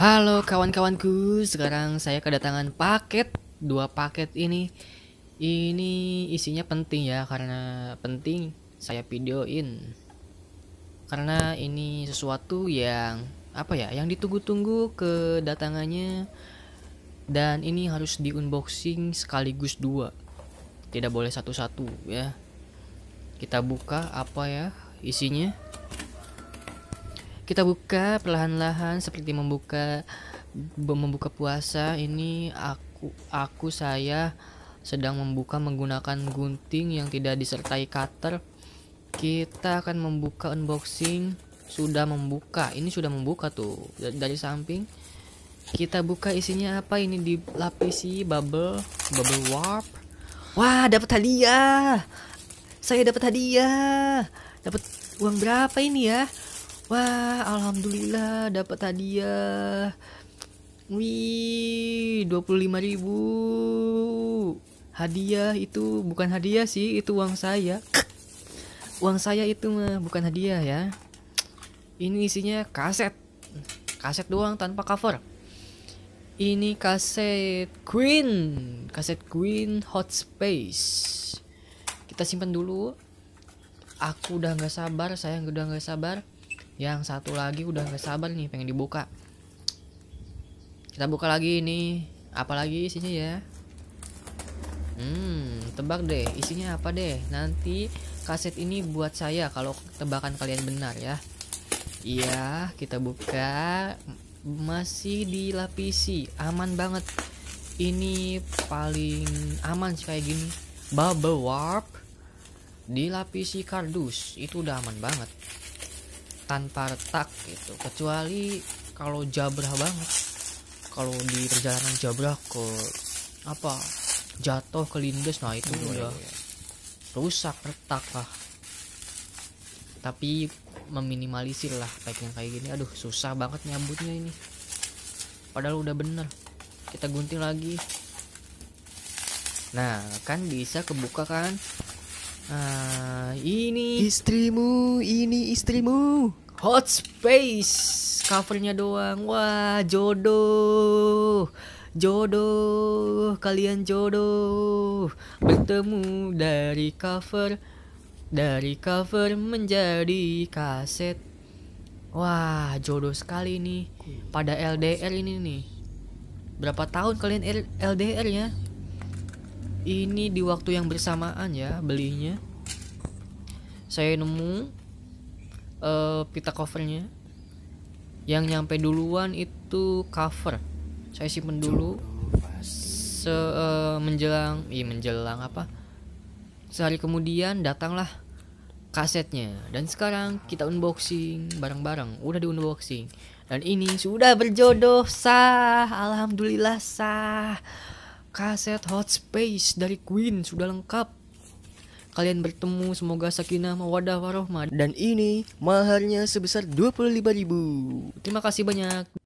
Halo kawan-kawanku, sekarang saya kedatangan paket dua paket ini. Ini isinya penting ya karena penting saya videoin. Karena ini sesuatu yang apa ya, yang ditunggu-tunggu kedatangannya dan ini harus di unboxing sekaligus dua. Tidak boleh satu-satu ya. Kita buka apa ya isinya. Kita buka perlahan-lahan seperti membuka membuka puasa. Ini aku aku saya sedang membuka menggunakan gunting yang tidak disertai cutter. Kita akan membuka unboxing. Sudah membuka. Ini sudah membuka tuh dari samping. Kita buka isinya apa? Ini dilapisi bubble, bubble warp. Wah, dapat hadiah. Saya dapat hadiah. Dapat uang berapa ini ya? wah alhamdulillah dapat hadiah wih 25 ribu hadiah itu bukan hadiah sih itu uang saya uang saya itu mah bukan hadiah ya ini isinya kaset kaset doang tanpa cover ini kaset Queen kaset Queen Hot Space kita simpan dulu aku udah nggak sabar saya udah nggak sabar yang satu lagi udah gak sabar nih pengen dibuka kita buka lagi ini apalagi isinya ya hmm tebak deh isinya apa deh nanti kaset ini buat saya kalau tebakan kalian benar ya iya kita buka masih dilapisi aman banget ini paling aman sih kayak gini bubble warp dilapisi kardus itu udah aman banget tanpa retak gitu kecuali kalau jabrah banget kalau di perjalanan jabrah ke apa jatuh ke lindes nah itu hmm, udah iya, iya. rusak retak lah tapi meminimalisir lah yang kayak gini aduh susah banget nyambutnya ini padahal udah bener kita gunting lagi nah kan bisa kebuka kan nah ini istrimu ini istrimu hot space covernya doang wah jodoh jodoh kalian jodoh bertemu dari cover dari cover menjadi kaset wah jodoh sekali nih pada LDR ini nih berapa tahun kalian LDR ya ini di waktu yang bersamaan ya belinya saya nemu uh, pita covernya yang nyampe duluan itu cover saya simpen dulu se uh, menjelang iya menjelang apa sehari kemudian datanglah kasetnya dan sekarang kita unboxing bareng-bareng udah di unboxing dan ini sudah berjodoh sah alhamdulillah sah kaset hot space dari Queen sudah lengkap kalian bertemu semoga sakinah mawadah warohmah dan ini maharnya sebesar 25.000 terima kasih banyak